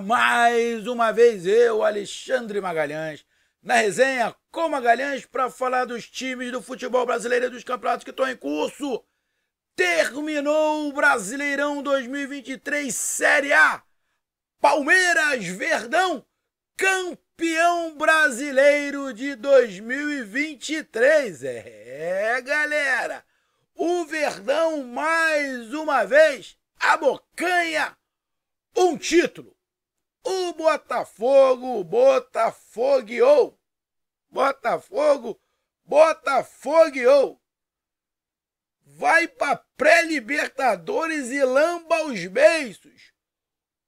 mais uma vez eu, Alexandre Magalhães, na resenha com Magalhães para falar dos times do futebol brasileiro e dos campeonatos que estão em curso. Terminou o Brasileirão 2023 Série A. Palmeiras Verdão, campeão brasileiro de 2023. É, galera. O Verdão mais uma vez abocanha um título. O Botafogo, ou Botafogo, ou Vai para pré-libertadores e lamba os beiços!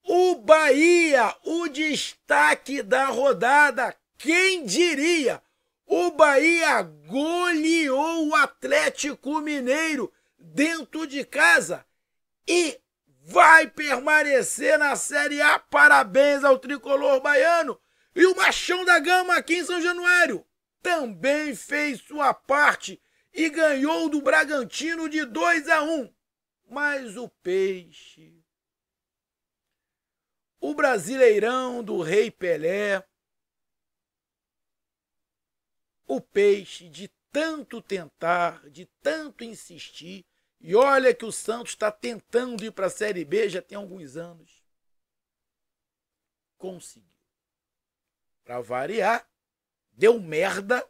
O Bahia, o destaque da rodada, quem diria? O Bahia goleou o Atlético Mineiro dentro de casa e vai permanecer na Série A. Parabéns ao tricolor baiano. E o Machão da Gama aqui em São Januário também fez sua parte e ganhou do Bragantino de 2 a 1. Mas o Peixe, o Brasileirão do Rei Pelé, o Peixe de tanto tentar, de tanto insistir, e olha que o Santos está tentando ir para a Série B já tem alguns anos. Conseguiu. Para variar, deu merda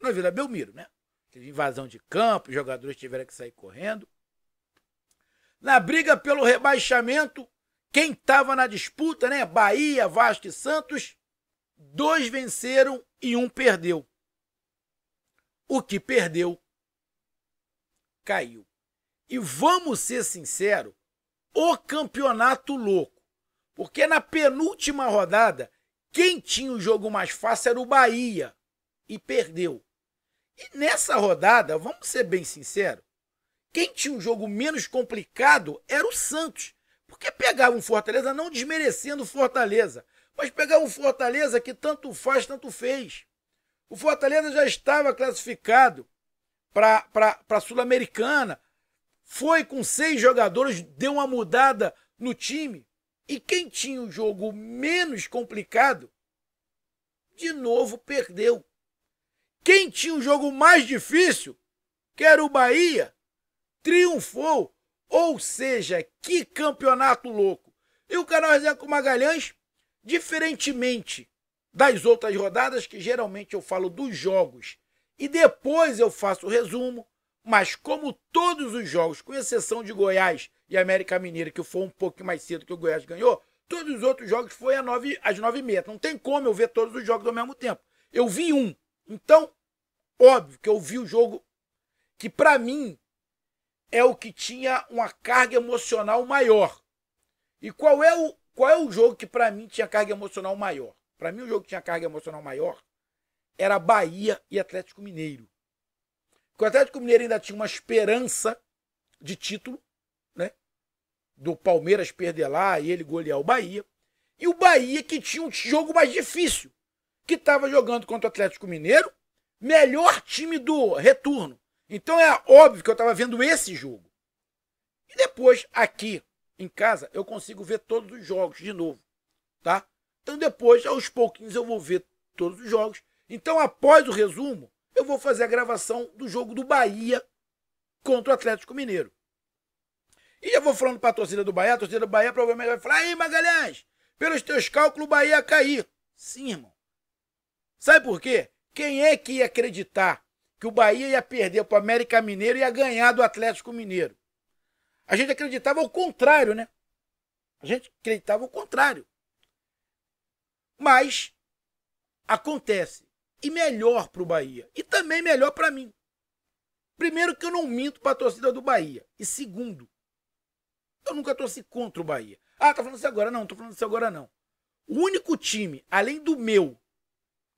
na Vila Belmiro, né? Teve invasão de campo, os jogadores tiveram que sair correndo. Na briga pelo rebaixamento, quem estava na disputa, né? Bahia, Vasco e Santos, dois venceram e um perdeu. O que perdeu caiu. E vamos ser sinceros, o campeonato louco. Porque na penúltima rodada, quem tinha o jogo mais fácil era o Bahia e perdeu. E nessa rodada, vamos ser bem sinceros, quem tinha um jogo menos complicado era o Santos. Porque pegava um Fortaleza, não desmerecendo o Fortaleza, mas pegava um Fortaleza que tanto faz, tanto fez. O Fortaleza já estava classificado para a Sul-Americana, foi com seis jogadores, deu uma mudada no time. E quem tinha o jogo menos complicado, de novo perdeu. Quem tinha o jogo mais difícil, que era o Bahia, triunfou. Ou seja, que campeonato louco. E o canal Resenha Magalhães, diferentemente das outras rodadas, que geralmente eu falo dos jogos e depois eu faço o resumo. Mas como todos os jogos, com exceção de Goiás e América Mineira, que foi um pouco mais cedo que o Goiás ganhou, todos os outros jogos foi às nove, às nove e meia. Não tem como eu ver todos os jogos ao mesmo tempo. Eu vi um. Então, óbvio que eu vi o jogo que para mim é o que tinha uma carga emocional maior. E qual é o, qual é o jogo que para mim tinha carga emocional maior? Para mim o jogo que tinha carga emocional maior era Bahia e Atlético Mineiro. Porque o Atlético Mineiro ainda tinha uma esperança de título, né? Do Palmeiras perder lá e ele golear o Bahia. E o Bahia que tinha um jogo mais difícil, que estava jogando contra o Atlético Mineiro, melhor time do retorno. Então é óbvio que eu estava vendo esse jogo. E depois, aqui em casa, eu consigo ver todos os jogos de novo, tá? Então depois, aos pouquinhos, eu vou ver todos os jogos então, após o resumo, eu vou fazer a gravação do jogo do Bahia contra o Atlético Mineiro. E eu vou falando para a torcida do Bahia, a torcida do Bahia provavelmente vai falar: aí, Magalhães, pelos teus cálculos, o Bahia ia cair. Sim, irmão. Sabe por quê? Quem é que ia acreditar que o Bahia ia perder para o América Mineiro e ia ganhar do Atlético Mineiro? A gente acreditava ao contrário, né? A gente acreditava ao contrário. Mas acontece e melhor para o Bahia. E também melhor para mim. Primeiro, que eu não minto para a torcida do Bahia. E segundo, eu nunca torci contra o Bahia. Ah, tá falando isso agora? Não, tô falando isso agora não. O único time, além do meu,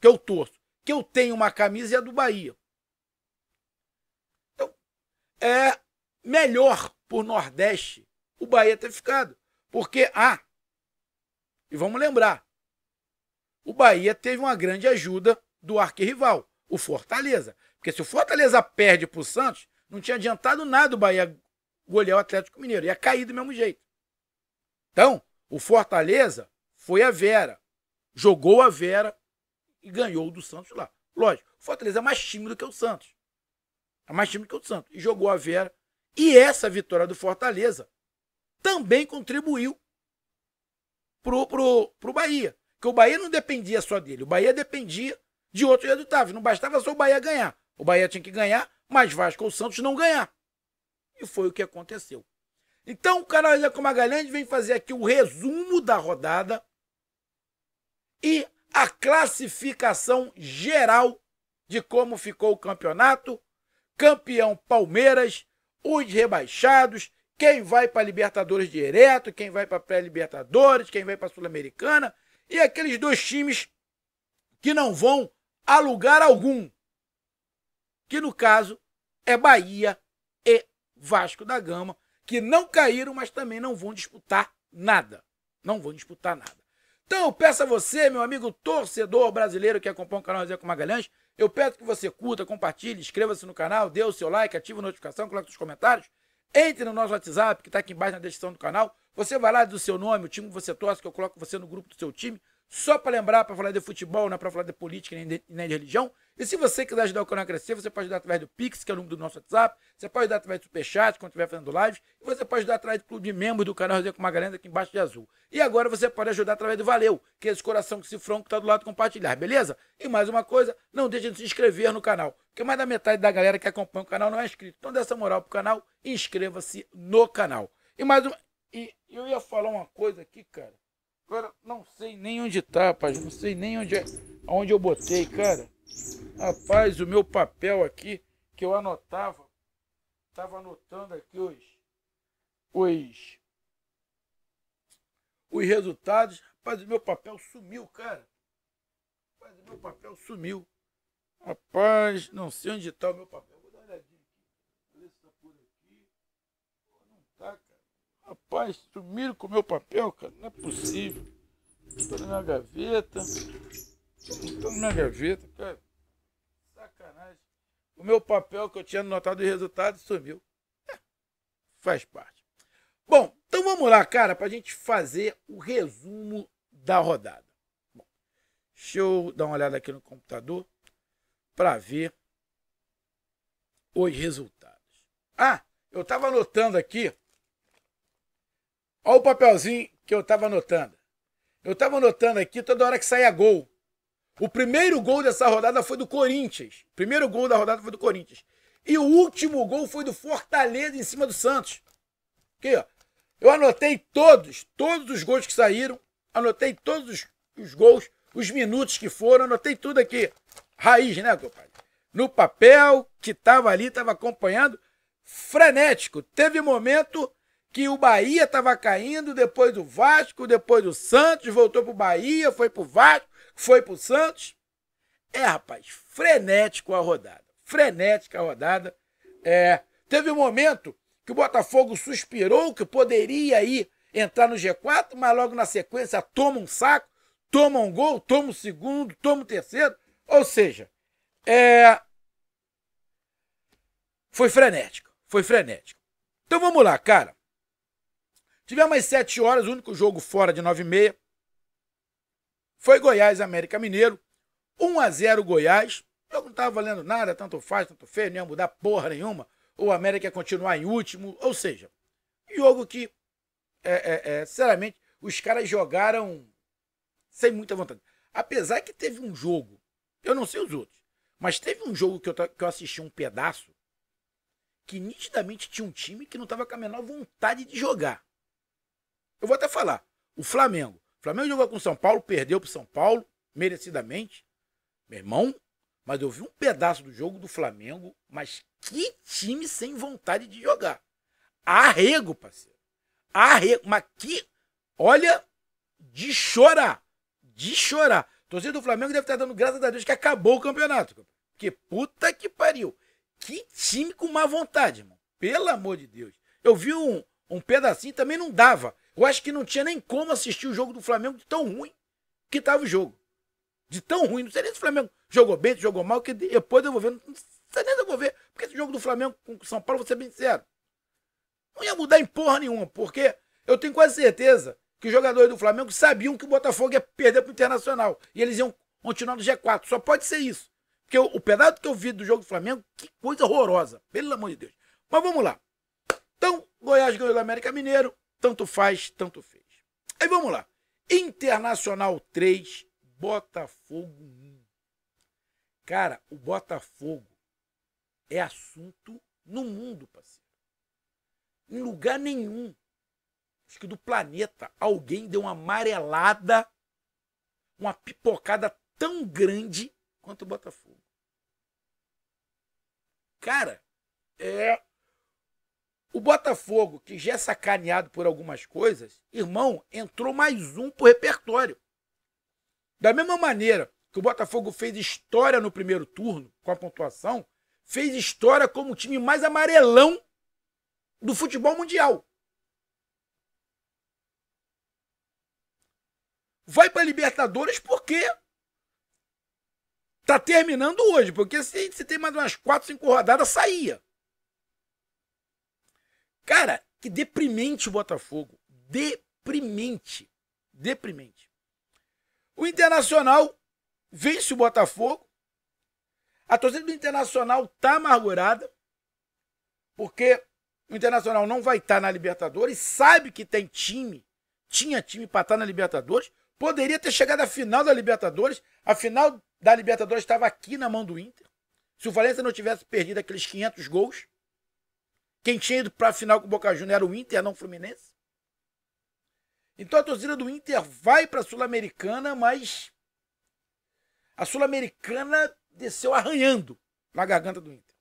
que eu torço, que eu tenho uma camisa é a do Bahia. Então, é melhor por Nordeste o Bahia ter ficado. Porque, ah, e vamos lembrar, o Bahia teve uma grande ajuda do arquirrival, o Fortaleza. Porque se o Fortaleza perde para o Santos, não tinha adiantado nada o Bahia golear o Atlético Mineiro. Ia cair do mesmo jeito. Então, o Fortaleza foi a Vera. Jogou a Vera e ganhou do Santos lá. Lógico, o Fortaleza é mais time do que o Santos. É mais time do que o Santos. E jogou a Vera. E essa vitória do Fortaleza também contribuiu pro, pro, pro Bahia. Porque o Bahia não dependia só dele. O Bahia dependia de outros resultados. Não bastava só o Bahia ganhar. O Bahia tinha que ganhar, mas Vasco ou Santos não ganhar. E foi o que aconteceu. Então o canal Ilha Magalhães vem fazer aqui o resumo da rodada e a classificação geral de como ficou o campeonato. Campeão Palmeiras, os rebaixados, quem vai para Libertadores direto, quem vai para pré-Libertadores, quem vai para Sul-Americana e aqueles dois times que não vão a lugar algum. Que no caso é Bahia e Vasco da Gama, que não caíram, mas também não vão disputar nada. Não vão disputar nada. Então eu peço a você, meu amigo torcedor brasileiro que acompanha o canal Zé com Magalhães, eu peço que você curta, compartilhe, inscreva-se no canal, dê o seu like, ative a notificação, coloque os comentários, entre no nosso WhatsApp que está aqui embaixo na descrição do canal. Você vai lá do seu nome, o time que você torce, que eu coloco você no grupo do seu time só para lembrar, para falar de futebol, não é para falar de política nem de, nem de, religião. E se você quiser ajudar o canal a crescer, você pode ajudar através do Pix, que é o número do nosso WhatsApp, você pode ajudar através do Superchat, quando estiver fazendo live, e você pode ajudar através do Clube de Membros do canal Resenha com Magalhães, aqui embaixo de azul. E agora você pode ajudar através do Valeu, que é esse coração que se fronca que está do lado compartilhar, beleza? E mais uma coisa, não deixe de se inscrever no canal, porque mais da metade da galera que acompanha o canal não é inscrito. Então dê essa moral pro canal, inscreva-se no canal. E mais uma... E eu ia falar uma coisa aqui, cara. Agora, não sei nem onde tá, rapaz. Não sei nem onde, é, onde eu botei, cara. Rapaz, o meu papel aqui, que eu anotava, tava anotando aqui os, os, os resultados. Rapaz, o meu papel sumiu, cara. Rapaz, o meu papel sumiu. Rapaz, não sei onde tá o meu papel. Vou dar uma olhadinha aqui. Vou ver se tá por aqui. Não tá, cara. Rapaz, sumiram com o meu papel, cara. Não é possível. Estou na minha gaveta. estou na minha gaveta, cara. Sacanagem. O meu papel que eu tinha anotado os resultados sumiu. É, faz parte. Bom, então vamos lá, cara, pra gente fazer o resumo da rodada. Bom, deixa eu dar uma olhada aqui no computador para ver os resultados. Ah, eu estava anotando aqui Olha o papelzinho que eu estava anotando. Eu estava anotando aqui toda hora que saía gol. O primeiro gol dessa rodada foi do Corinthians. O primeiro gol da rodada foi do Corinthians. E o último gol foi do Fortaleza em cima do Santos. Aqui, ó. Eu anotei todos, todos os gols que saíram. Anotei todos os, os gols, os minutos que foram. Anotei tudo aqui. Raiz, né, compadre? No papel que estava ali, estava acompanhando. Frenético. Teve momento que o Bahia estava caindo, depois o Vasco, depois o Santos, voltou para o Bahia, foi para o Vasco, foi para o Santos. É, rapaz, frenético a rodada. Frenética a rodada. É, teve um momento que o Botafogo suspirou que poderia aí entrar no G4, mas logo na sequência toma um saco, toma um gol, toma um segundo, toma um terceiro. Ou seja, é... foi frenético. Foi frenético. Então vamos lá, cara. Tivemos mais 7 horas, o único jogo fora de 9 e meia. Foi Goiás América Mineiro. 1 a 0 Goiás. jogo não estava valendo nada, tanto faz, tanto fez, não ia mudar porra nenhuma. O América ia continuar em último. Ou seja, jogo que, é, é, é, sinceramente, os caras jogaram sem muita vontade. Apesar que teve um jogo, eu não sei os outros, mas teve um jogo que eu, que eu assisti um pedaço que nitidamente tinha um time que não estava com a menor vontade de jogar. Eu vou até falar. O Flamengo. O Flamengo jogou com o São Paulo, perdeu pro São Paulo, merecidamente. Meu irmão, mas eu vi um pedaço do jogo do Flamengo, mas que time sem vontade de jogar. Arrego, parceiro. Arrego. Mas que. Olha, de chorar. De chorar. Torcida do Flamengo deve estar dando graças a Deus que acabou o campeonato. Porque puta que pariu. Que time com má vontade, irmão. Pelo amor de Deus. Eu vi um, um pedacinho também não dava. Eu acho que não tinha nem como assistir o jogo do Flamengo de tão ruim que estava o jogo. De tão ruim. Não sei nem se o Flamengo jogou bem, jogou mal, que depois eu vou ver. Não sei nem se eu vou ver. Porque esse jogo do Flamengo com São Paulo, vou ser bem sincero. Não ia mudar em porra nenhuma, porque eu tenho quase certeza que os jogadores do Flamengo sabiam que o Botafogo ia perder para o Internacional. E eles iam continuar no G4. Só pode ser isso. Porque o, o pedaço que eu vi do jogo do Flamengo, que coisa horrorosa. Pelo amor de Deus. Mas vamos lá. Então, Goiás ganhou do América Mineiro. Tanto faz, tanto fez. Aí vamos lá. Internacional 3, Botafogo 1. Cara, o Botafogo é assunto no mundo, parceiro. Em lugar nenhum. Acho que do planeta alguém deu uma amarelada, uma pipocada tão grande quanto o Botafogo. Cara, é o Botafogo, que já é sacaneado por algumas coisas, irmão, entrou mais um pro repertório. Da mesma maneira que o Botafogo fez história no primeiro turno, com a pontuação, fez história como o time mais amarelão do futebol mundial. Vai para Libertadores porque tá terminando hoje, porque se, se tem mais umas 4, 5 rodadas, saía. Cara, que deprimente o Botafogo. Deprimente. Deprimente. O Internacional vence o Botafogo. A torcida do Internacional tá amargurada, porque o Internacional não vai estar tá na Libertadores, sabe que tem time, tinha time para estar tá na Libertadores, poderia ter chegado à final da Libertadores, a final da Libertadores estava aqui na mão do Inter. Se o Valencia não tivesse perdido aqueles 500 gols, quem tinha ido para a final com o Boca Juniors era o Inter, não o Fluminense. Então a torcida do Inter vai para a Sul-Americana, mas a Sul-Americana desceu arranhando na garganta do Inter.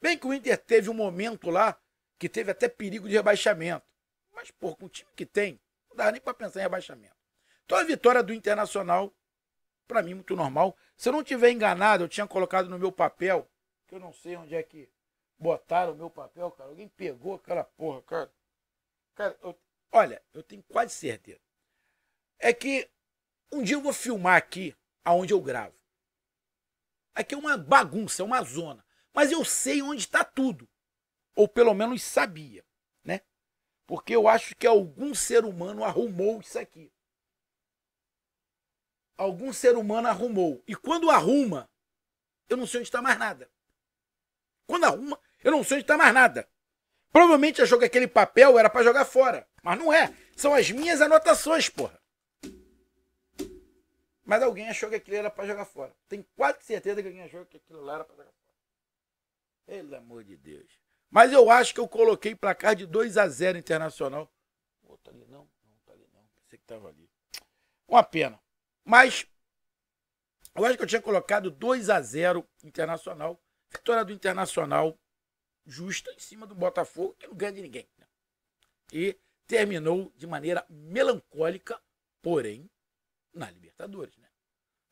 Bem que o Inter teve um momento lá que teve até perigo de rebaixamento. Mas, pô, com o time que tem, não dá nem para pensar em rebaixamento. Então a vitória do Internacional, para mim, muito normal. Se eu não tiver enganado, eu tinha colocado no meu papel, que eu não sei onde é que botaram o meu papel, cara. Alguém pegou aquela porra, cara. Cara, eu, olha, eu tenho quase certeza. É que um dia eu vou filmar aqui aonde eu gravo. Aqui é uma bagunça, é uma zona. Mas eu sei onde está tudo. Ou pelo menos sabia, né? Porque eu acho que algum ser humano arrumou isso aqui. Algum ser humano arrumou. E quando arruma, eu não sei onde está mais nada. Quando arruma, eu não sei onde está mais nada. Provavelmente achou que aquele papel era para jogar fora. Mas não é. São as minhas anotações, porra. Mas alguém achou que aquilo era para jogar fora. Tenho quase certeza que alguém achou que aquilo lá era para jogar fora. Pelo amor de Deus. Mas eu acho que eu coloquei placar de 2 a 0 internacional. Pô, tá ali não. Não, tá ali não. Pensei que tava ali. Uma pena. Mas eu acho que eu tinha colocado 2 a 0 internacional. Vitória do Internacional justa em cima do Botafogo, que não ganha de ninguém. Né? E terminou de maneira melancólica, porém, na Libertadores. Né?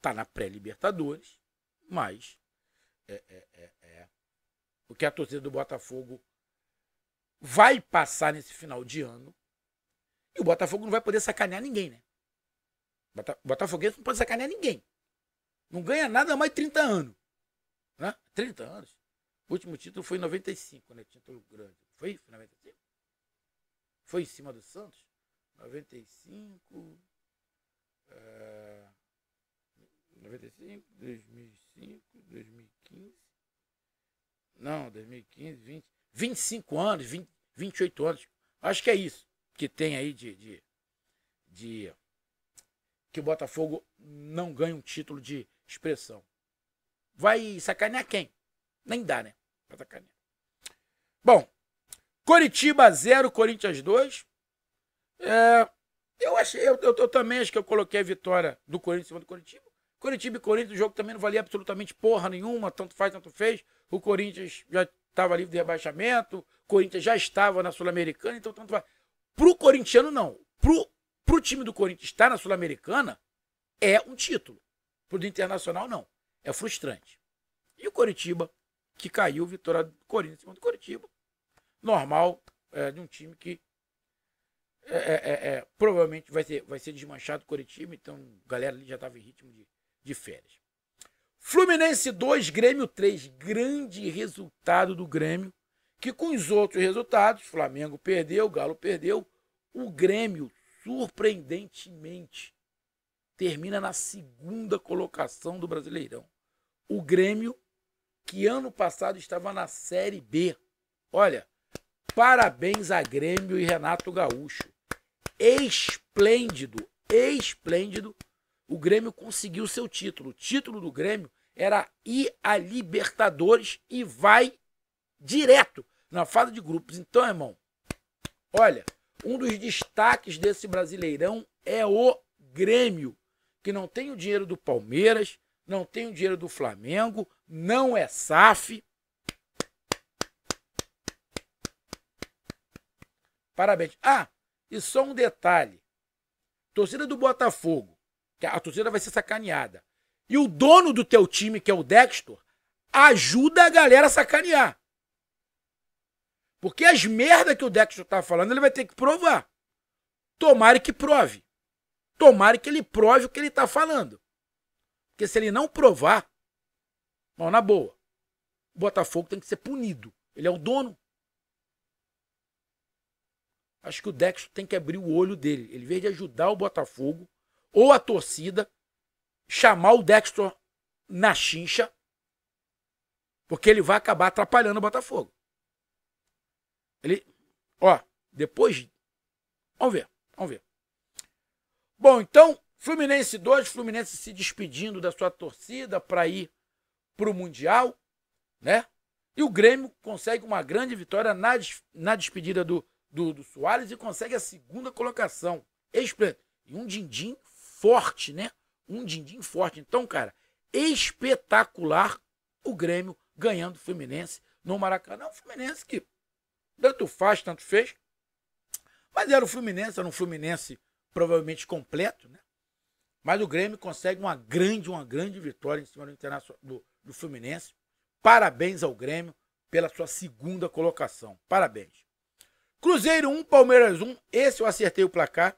Tá na pré-Libertadores, mas é, é, é, é, o que a torcida do Botafogo vai passar nesse final de ano. E o Botafogo não vai poder sacanear ninguém, né? O Botafoguense não pode sacanear ninguém. Não ganha nada há mais de 30 anos. Né? 30 anos. O último título foi em 95, né? Título grande. Foi? Foi em 95? Foi em cima do Santos? 95. É, 95, 2005, 2015. Não, 2015, 20. 25 anos, 20, 28 anos. Acho que é isso que tem aí de, de, de que o Botafogo não ganha um título de expressão. Vai sacanear quem? Nem dá, né? Patacané. Bom, Coritiba 0, Corinthians 2. É, eu, achei, eu, eu, eu, também acho que eu coloquei a vitória do Corinthians em cima do Coritiba. Coritiba e Corinthians, o jogo também não valia absolutamente porra nenhuma, tanto faz, tanto fez. O Corinthians já estava livre de rebaixamento, o Corinthians já estava na Sul-Americana, então tanto faz. Pro corintiano, não. Pro, pro time do Corinthians estar na Sul-Americana, é um título. Pro do Internacional, não. É frustrante. E o Coritiba que caiu, vitória do Corinthians em cima do Curitiba. Normal é, de um time que é, é, é, é provavelmente vai ser, vai ser desmanchado o Curitiba, então a galera ali já estava em ritmo de, de férias. Fluminense 2, Grêmio 3. Grande resultado do Grêmio, que com os outros resultados, Flamengo perdeu, Galo perdeu, o Grêmio, surpreendentemente, termina na segunda colocação do Brasileirão. O Grêmio que ano passado estava na Série B. Olha, parabéns a Grêmio e Renato Gaúcho. Esplêndido, esplêndido. O Grêmio conseguiu seu título. O título do Grêmio era ir a Libertadores e vai direto na fase de grupos. Então, irmão, olha, um dos destaques desse Brasileirão é o Grêmio, que não tem o dinheiro do Palmeiras, não tem o dinheiro do Flamengo, não é SAF. Parabéns. Ah, e só um detalhe. Torcida do Botafogo, que a torcida vai ser sacaneada. E o dono do teu time, que é o Dexter, ajuda a galera a sacanear. Porque as merda que o Dexter tá falando, ele vai ter que provar. Tomara que prove. Tomara que ele prove o que ele tá falando. Porque se ele não provar, bom, na boa, o Botafogo tem que ser punido. Ele é o dono. Acho que o Dexter tem que abrir o olho dele. Ele veio de ajudar o Botafogo ou a torcida chamar o Dexter na chincha, porque ele vai acabar atrapalhando o Botafogo. Ele, ó, depois, vamos ver, vamos ver. Bom, então Fluminense 2, Fluminense se despedindo da sua torcida para ir para o Mundial, né? E o Grêmio consegue uma grande vitória na, na despedida do, do, do Soares e consegue a segunda colocação. Esplêndido. E um din-din forte, né? Um din-din forte. Então, cara, espetacular o Grêmio ganhando o Fluminense no Maracanã. O Fluminense que tanto faz, tanto fez. Mas era o Fluminense, era um Fluminense provavelmente completo, né? Mas o Grêmio consegue uma grande, uma grande vitória em cima do, Internacional, do, do Fluminense. Parabéns ao Grêmio pela sua segunda colocação. Parabéns. Cruzeiro 1, Palmeiras 1. Esse eu acertei o placar.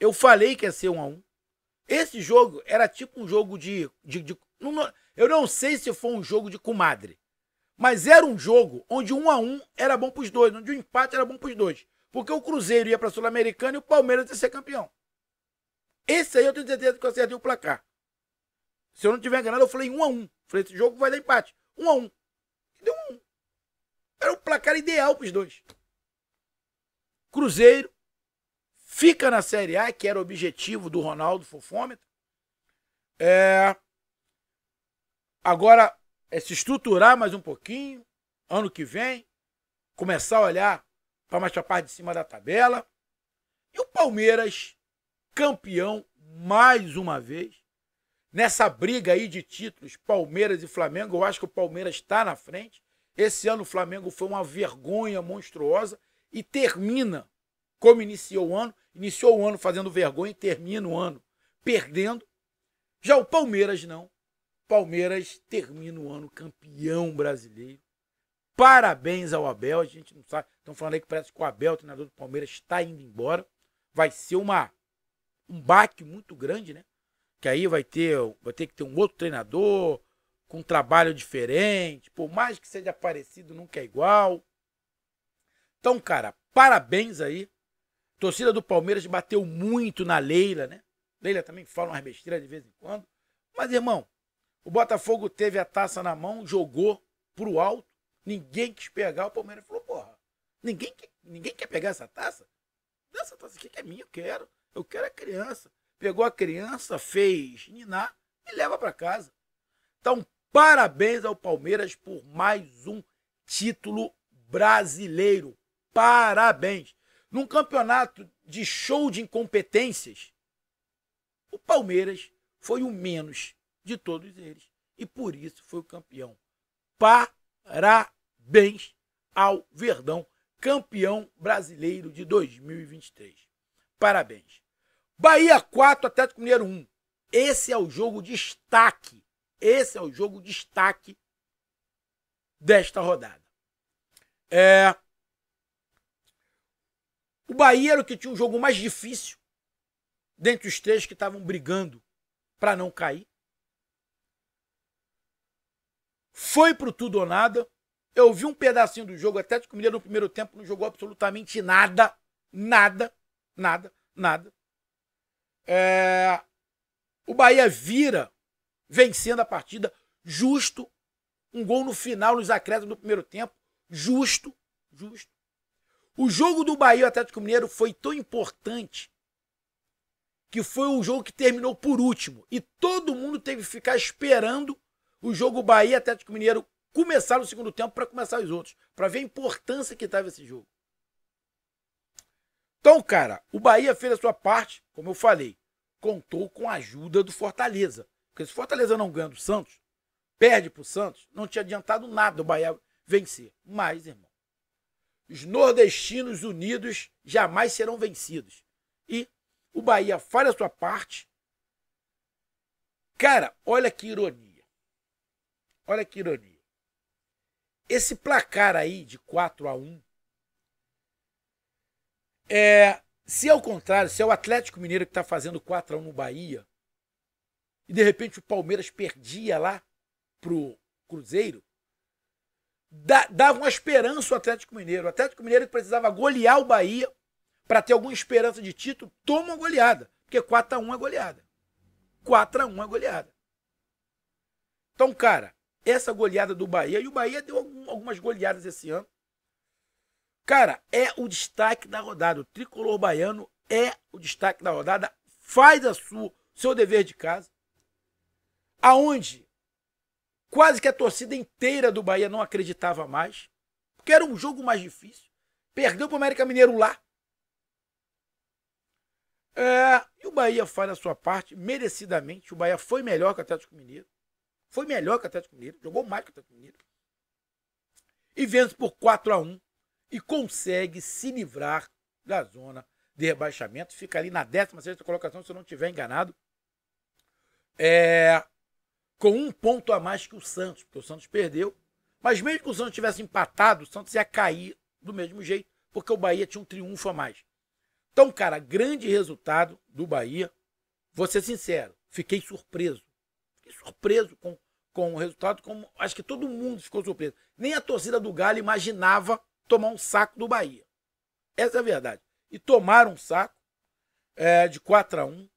Eu falei que ia ser 1 a 1 Esse jogo era tipo um jogo de. de, de não, eu não sei se foi um jogo de comadre. Mas era um jogo onde 1 a 1 era bom para os dois, onde o um empate era bom para os dois. Porque o Cruzeiro ia para a Sul-Americana e o Palmeiras ia ser campeão. Esse aí eu tenho certeza que eu acertei o placar. Se eu não tiver enganado, eu falei 1 x 1 Falei, esse jogo vai dar empate. 1 x 1 E deu 1 Era o placar ideal para os dois. Cruzeiro fica na Série A, que era o objetivo do Ronaldo Fofômetro. É... Agora é se estruturar mais um pouquinho, ano que vem, começar a olhar para mais para a parte de cima da tabela. E o Palmeiras campeão mais uma vez. Nessa briga aí de títulos, Palmeiras e Flamengo, eu acho que o Palmeiras está na frente. Esse ano o Flamengo foi uma vergonha monstruosa e termina como iniciou o ano. Iniciou o ano fazendo vergonha e termina o ano perdendo. Já o Palmeiras não. Palmeiras termina o ano campeão brasileiro. Parabéns ao Abel. A gente não sabe. Estão falando aí que parece que o Abel, o treinador do Palmeiras, está indo embora. Vai ser uma um baque muito grande, né? Que aí vai ter, vai ter que ter um outro treinador com um trabalho diferente, por mais que seja parecido, nunca é igual. Então, cara, parabéns aí. torcida do Palmeiras bateu muito na Leila, né? Leila também fala umas besteiras de vez em quando. Mas, irmão, o Botafogo teve a taça na mão, jogou pro alto, ninguém quis pegar, o Palmeiras falou, porra, ninguém, ninguém quer pegar essa taça? Essa taça aqui que é minha, eu quero. Eu quero a criança. Pegou a criança, fez ninar e leva para casa. Então, parabéns ao Palmeiras por mais um título brasileiro. Parabéns. Num campeonato de show de incompetências, o Palmeiras foi o menos de todos eles e por isso foi o campeão. Parabéns ao Verdão, campeão brasileiro de 2023. Parabéns. Bahia 4, Atlético Mineiro 1. Esse é o jogo destaque. Esse é o jogo destaque desta rodada. É... O Bahia era o que tinha um jogo mais difícil dentre os três que estavam brigando para não cair. Foi pro tudo ou nada. Eu vi um pedacinho do jogo, até Mineiro no primeiro tempo, não jogou absolutamente nada. Nada, nada, nada. É... O Bahia vira vencendo a partida justo. Um gol no final, nos acréscimos do primeiro tempo. Justo, justo. O jogo do Bahia e Atlético Mineiro foi tão importante que foi o jogo que terminou por último. E todo mundo teve que ficar esperando o jogo Bahia Atlético Mineiro começar no segundo tempo para começar os outros. Para ver a importância que estava esse jogo. Então, cara, o Bahia fez a sua parte, como eu falei, contou com a ajuda do Fortaleza. Porque se Fortaleza não ganha do Santos, perde pro Santos, não tinha adiantado nada o Bahia vencer. Mas, irmão, os nordestinos unidos jamais serão vencidos. E o Bahia faz a sua parte. Cara, olha que ironia. Olha que ironia. Esse placar aí de 4 a 1 é, se ao é contrário, se é o Atlético Mineiro que está fazendo 4x1 no Bahia, e de repente o Palmeiras perdia lá pro Cruzeiro, da, dava uma esperança o Atlético Mineiro. O Atlético Mineiro precisava golear o Bahia para ter alguma esperança de título, toma uma goleada. Porque 4x1 é goleada. 4x1 é goleada. Então, cara, essa goleada do Bahia, e o Bahia deu algumas goleadas esse ano, Cara, é o destaque da rodada. O tricolor baiano é o destaque da rodada. Faz a sua, seu dever de casa. Aonde quase que a torcida inteira do Bahia não acreditava mais, porque era um jogo mais difícil. Perdeu para o América Mineiro lá. É, e o Bahia faz a sua parte, merecidamente. O Bahia foi melhor que o Atlético Mineiro. Foi melhor que o Atlético Mineiro. Jogou mais que o Atlético Mineiro. E vence por 4 a 1 e consegue se livrar da zona de rebaixamento. Fica ali na 16 colocação, se eu não estiver enganado. É, com um ponto a mais que o Santos, porque o Santos perdeu. Mas mesmo que o Santos tivesse empatado, o Santos ia cair do mesmo jeito, porque o Bahia tinha um triunfo a mais. Então, cara, grande resultado do Bahia. Vou ser sincero, fiquei surpreso. Fiquei surpreso com, com o resultado, como acho que todo mundo ficou surpreso. Nem a torcida do Galo imaginava tomar um saco do Bahia. Essa é a verdade. E tomaram um saco é, de 4 a 1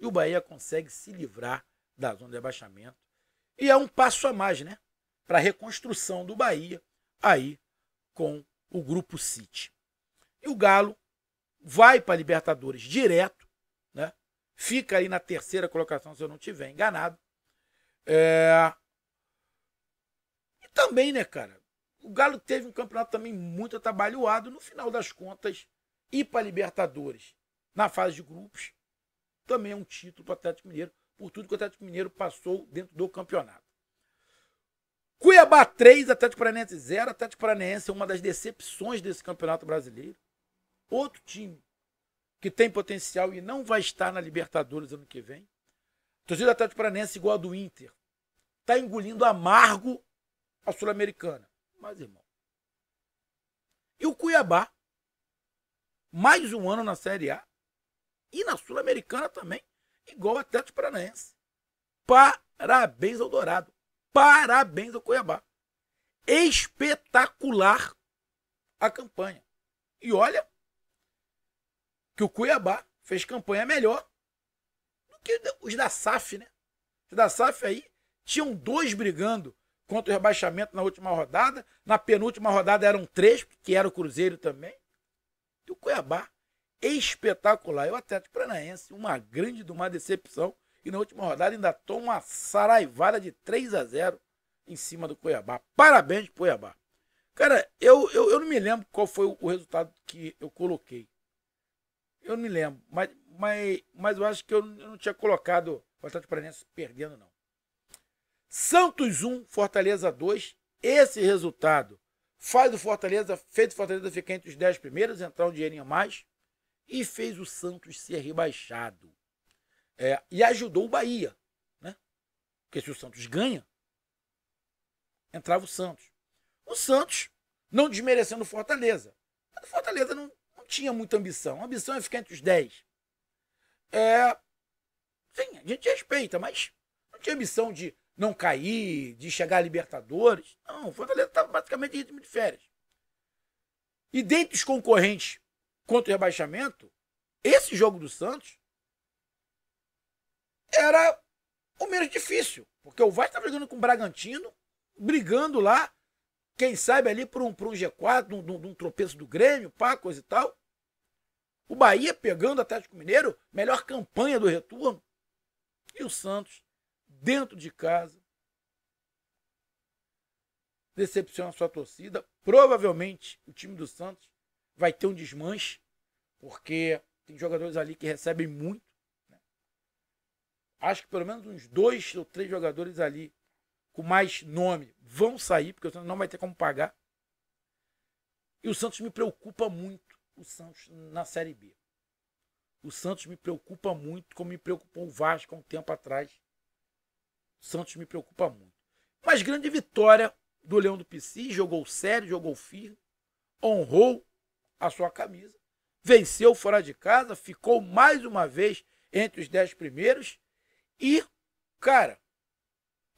e o Bahia consegue se livrar da zona de abaixamento. E é um passo a mais, né? Para a reconstrução do Bahia aí com o Grupo City. E o Galo vai para Libertadores direto, né? Fica aí na terceira colocação, se eu não estiver enganado. É... E também, né, cara? O Galo teve um campeonato também muito atabalhoado. No final das contas, ir para Libertadores na fase de grupos também é um título para o Atlético Mineiro, por tudo que o Atlético Mineiro passou dentro do campeonato. Cuiabá 3, Atlético Paranaense 0. Atlético Paranaense é uma das decepções desse campeonato brasileiro. Outro time que tem potencial e não vai estar na Libertadores ano que vem. Torcida do Atlético Paranaense igual a do Inter. Está engolindo amargo a Sul-Americana. Mas, irmão. E o Cuiabá, mais um ano na Série A e na Sul-Americana também, igual o Atlético Paranaense. Parabéns ao Dourado. Parabéns ao Cuiabá. Espetacular a campanha. E olha que o Cuiabá fez campanha melhor do que os da SAF, né? Os da SAF aí tinham dois brigando contra o rebaixamento na última rodada. Na penúltima rodada eram três, que era o Cruzeiro também. E o Cuiabá, espetacular. E o Atlético Paranaense, uma grande de uma decepção. E na última rodada ainda toma uma saraivada de 3 a 0 em cima do Cuiabá. Parabéns, Cuiabá. Cara, eu, eu, eu não me lembro qual foi o resultado que eu coloquei. Eu não me lembro, mas, mas, mas eu acho que eu não tinha colocado o Atlético Paranaense perdendo, não. Santos 1, Fortaleza 2. Esse resultado faz o Fortaleza, fez o Fortaleza ficar entre os 10 primeiros, entrar um dinheirinho a mais, e fez o Santos ser rebaixado. É, e ajudou o Bahia, né? Porque se o Santos ganha, entrava o Santos. O Santos, não desmerecendo o Fortaleza. o Fortaleza não, não tinha muita ambição. A ambição é ficar entre os 10. É, sim, a gente respeita, mas não tinha ambição de não cair, de chegar a Libertadores. Não, o Fortaleza estava praticamente em ritmo de férias. E dentre os concorrentes contra o rebaixamento, esse jogo do Santos era o menos difícil. Porque o Vasco estava jogando com o Bragantino, brigando lá, quem sabe ali por um, por um G4, um, um, um tropeço do Grêmio, pá, coisa e tal. O Bahia pegando o Atlético Mineiro, melhor campanha do retorno. E o Santos dentro de casa, decepciona sua torcida. Provavelmente o time do Santos vai ter um desmanche, porque tem jogadores ali que recebem muito. Né? Acho que pelo menos uns dois ou três jogadores ali com mais nome vão sair, porque o Santos não vai ter como pagar. E o Santos me preocupa muito, o Santos na Série B. O Santos me preocupa muito, como me preocupou o Vasco há um tempo atrás, Santos me preocupa muito. Mas grande vitória do Leão do Pici, jogou sério, jogou firme, honrou a sua camisa, venceu fora de casa, ficou mais uma vez entre os dez primeiros e, cara,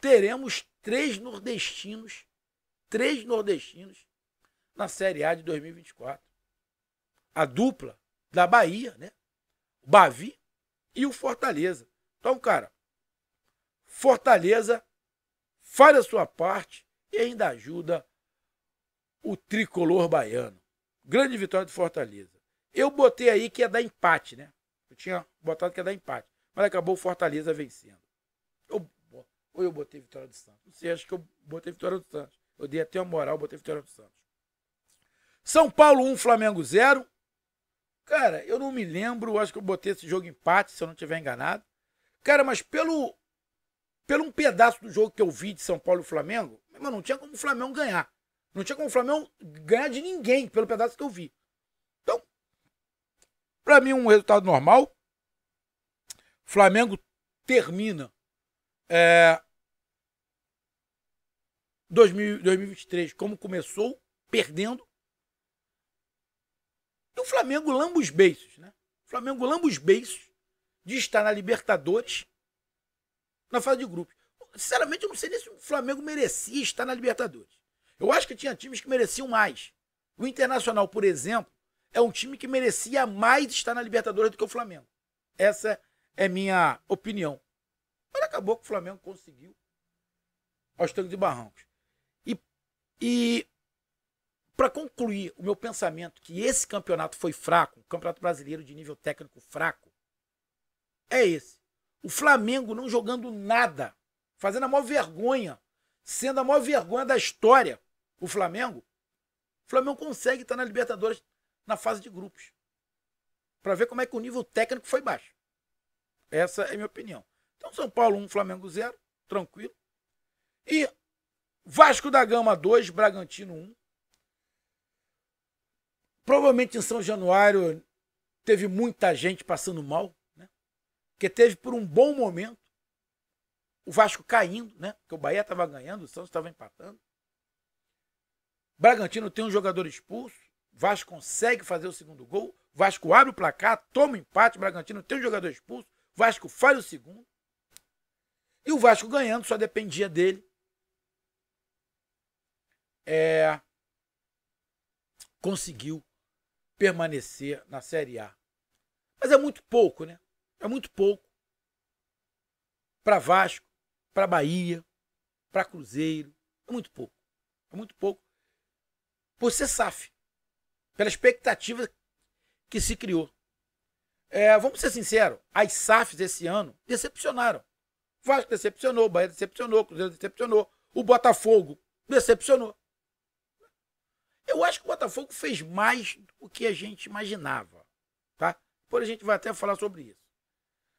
teremos três nordestinos, três nordestinos na Série A de 2024. A dupla da Bahia, né? O Bavi e o Fortaleza. Então, cara, Fortaleza faz a sua parte e ainda ajuda o tricolor baiano. Grande vitória do Fortaleza. Eu botei aí que ia dar empate, né? Eu tinha botado que ia dar empate, mas acabou o Fortaleza vencendo. Eu, ou eu botei vitória do Santos? Não sei, acho que eu botei vitória do Santos. Eu dei até uma moral, botei vitória do Santos. São Paulo 1, Flamengo 0. Cara, eu não me lembro, acho que eu botei esse jogo empate, se eu não tiver enganado. Cara, mas pelo pelo um pedaço do jogo que eu vi de São Paulo e Flamengo, mas não tinha como o Flamengo ganhar. Não tinha como o Flamengo ganhar de ninguém, pelo pedaço que eu vi. Então, para mim, um resultado normal. Flamengo termina é, 2023 como começou, perdendo. E o então, Flamengo lamba os beiços, né? O Flamengo lamba os beiços de estar na Libertadores na fase de grupo. Sinceramente, eu não sei nem se o Flamengo merecia estar na Libertadores. Eu acho que tinha times que mereciam mais. O Internacional, por exemplo, é um time que merecia mais estar na Libertadores do que o Flamengo. Essa é minha opinião. Mas acabou que o Flamengo conseguiu aos tanques de barrancos. E, e para concluir o meu pensamento que esse campeonato foi fraco, o Campeonato Brasileiro de nível técnico fraco, é esse. O Flamengo não jogando nada, fazendo a maior vergonha, sendo a maior vergonha da história, o Flamengo, o Flamengo consegue estar na Libertadores na fase de grupos. Para ver como é que o nível técnico foi baixo. Essa é a minha opinião. Então, São Paulo 1, um, Flamengo 0, tranquilo. E Vasco da Gama 2, Bragantino 1. Um. Provavelmente em São Januário teve muita gente passando mal que teve por um bom momento o Vasco caindo, né? Porque o Bahia estava ganhando, o Santos estava empatando. Bragantino tem um jogador expulso, Vasco consegue fazer o segundo gol, Vasco abre o placar, toma o empate, Bragantino tem um jogador expulso, Vasco faz o segundo. E o Vasco ganhando só dependia dele. É, conseguiu permanecer na Série A. Mas é muito pouco, né? É muito pouco. Para Vasco, para Bahia, para Cruzeiro. É muito pouco. É muito pouco. Por ser SAF. Pela expectativa que se criou. É, vamos ser sinceros, as SAFs esse ano decepcionaram. Vasco decepcionou, Bahia decepcionou, Cruzeiro decepcionou, o Botafogo decepcionou. Eu acho que o Botafogo fez mais do que a gente imaginava, tá? Depois a gente vai até falar sobre isso.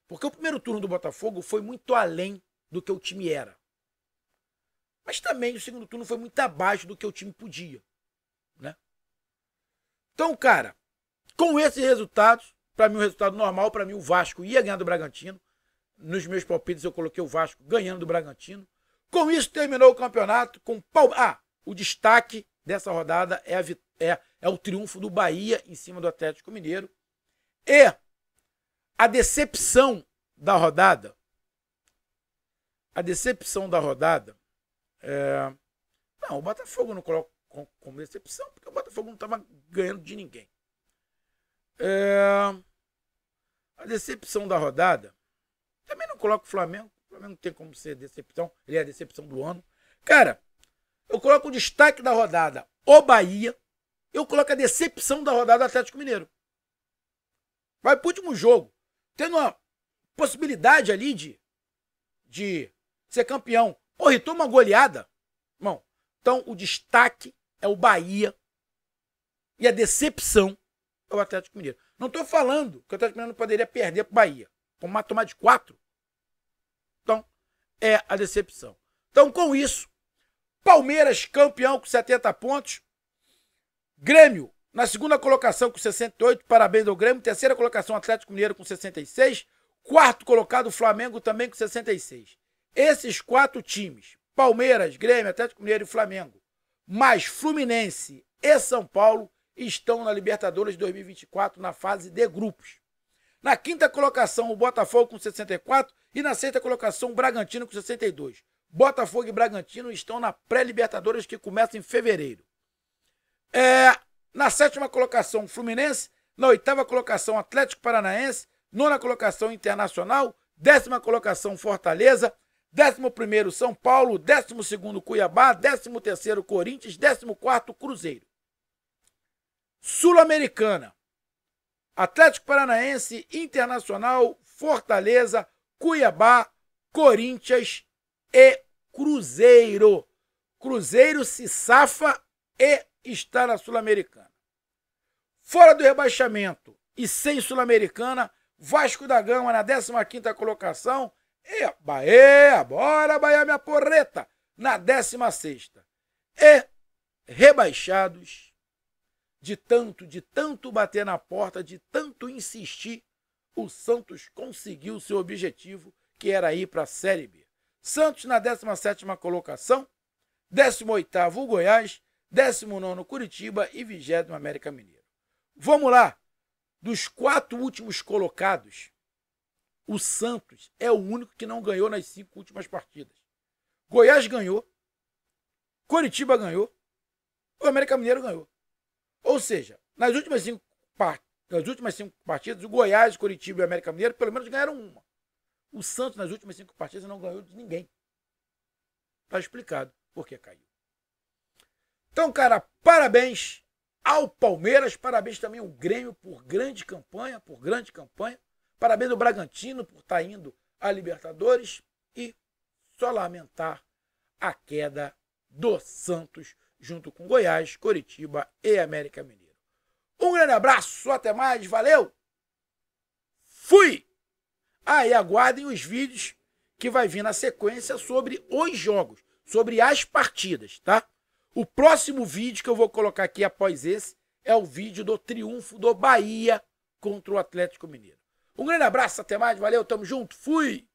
Porque o primeiro turno do Botafogo foi muito além do que o time era. Mas também o segundo turno foi muito abaixo do que o time podia. Né? Então, cara, com esses resultados, para mim o um resultado normal, para mim o Vasco ia ganhar do Bragantino. Nos meus palpites eu coloquei o Vasco ganhando do Bragantino. Com isso terminou o campeonato com Palmeiras. Ah, o destaque dessa rodada é, a, é, é o triunfo do Bahia em cima do Atlético Mineiro. E a decepção da rodada. A decepção da rodada. É... Não, o Botafogo não coloca como decepção, porque o Botafogo não estava ganhando de ninguém. É... A decepção da rodada. Também não coloco o Flamengo. O Flamengo não tem como ser decepção. Ele é a decepção do ano. Cara, eu coloco o destaque da rodada. O Bahia. Eu coloco a decepção da rodada Atlético Mineiro. Vai pro último jogo tendo uma possibilidade ali de, de ser campeão. Porra, e toma uma goleada. Bom, então o destaque é o Bahia e a decepção é o Atlético Mineiro. Não estou falando que o Atlético Mineiro não poderia perder para o Bahia. Tomar, tomar de quatro. Então, é a decepção. Então, com isso, Palmeiras campeão com 70 pontos. Grêmio na segunda colocação, com 68, parabéns ao Grêmio. Terceira colocação, Atlético Mineiro com 66. Quarto colocado, Flamengo também com 66. Esses quatro times, Palmeiras, Grêmio, Atlético Mineiro e Flamengo, mais Fluminense e São Paulo, estão na Libertadores 2024 na fase de grupos. Na quinta colocação, o Botafogo com 64 e na sexta colocação, o Bragantino com 62. Botafogo e Bragantino estão na pré-Libertadores que começa em fevereiro. É, na sétima colocação, Fluminense. Na oitava colocação, Atlético Paranaense. Nona colocação, Internacional. Décima colocação, Fortaleza. Décimo primeiro, São Paulo. Décimo segundo, Cuiabá. Décimo terceiro, Corinthians. Décimo quarto, Cruzeiro. Sul-Americana. Atlético Paranaense, Internacional, Fortaleza, Cuiabá, Corinthians e Cruzeiro. Cruzeiro se safa e está na Sul-Americana. Fora do rebaixamento e sem Sul-Americana, Vasco da Gama na 15ª colocação e Bahia, bora Bahia minha porreta, na 16ª. E rebaixados de tanto, de tanto bater na porta, de tanto insistir, o Santos conseguiu seu objetivo, que era ir para a Série B. Santos na 17ª colocação, 18º o Goiás 19 Curitiba e 20 América Mineiro. Vamos lá! Dos quatro últimos colocados, o Santos é o único que não ganhou nas cinco últimas partidas. Goiás ganhou, Curitiba ganhou, o América Mineiro ganhou. Ou seja, nas últimas cinco, nas últimas cinco partidas, o Goiás, Curitiba e o América Mineiro pelo menos ganharam uma. O Santos, nas últimas cinco partidas, não ganhou de ninguém. Está explicado por que caiu. Então, cara, parabéns ao Palmeiras, parabéns também ao Grêmio por grande campanha, por grande campanha. Parabéns ao Bragantino por estar tá indo à Libertadores e só lamentar a queda do Santos junto com Goiás, Coritiba e América Mineiro. Um grande abraço, até mais, valeu! Fui! Aí ah, aguardem os vídeos que vai vir na sequência sobre os jogos, sobre as partidas, tá? O próximo vídeo que eu vou colocar aqui após esse é o vídeo do triunfo do Bahia contra o Atlético Mineiro. Um grande abraço, até mais, valeu, tamo junto, fui!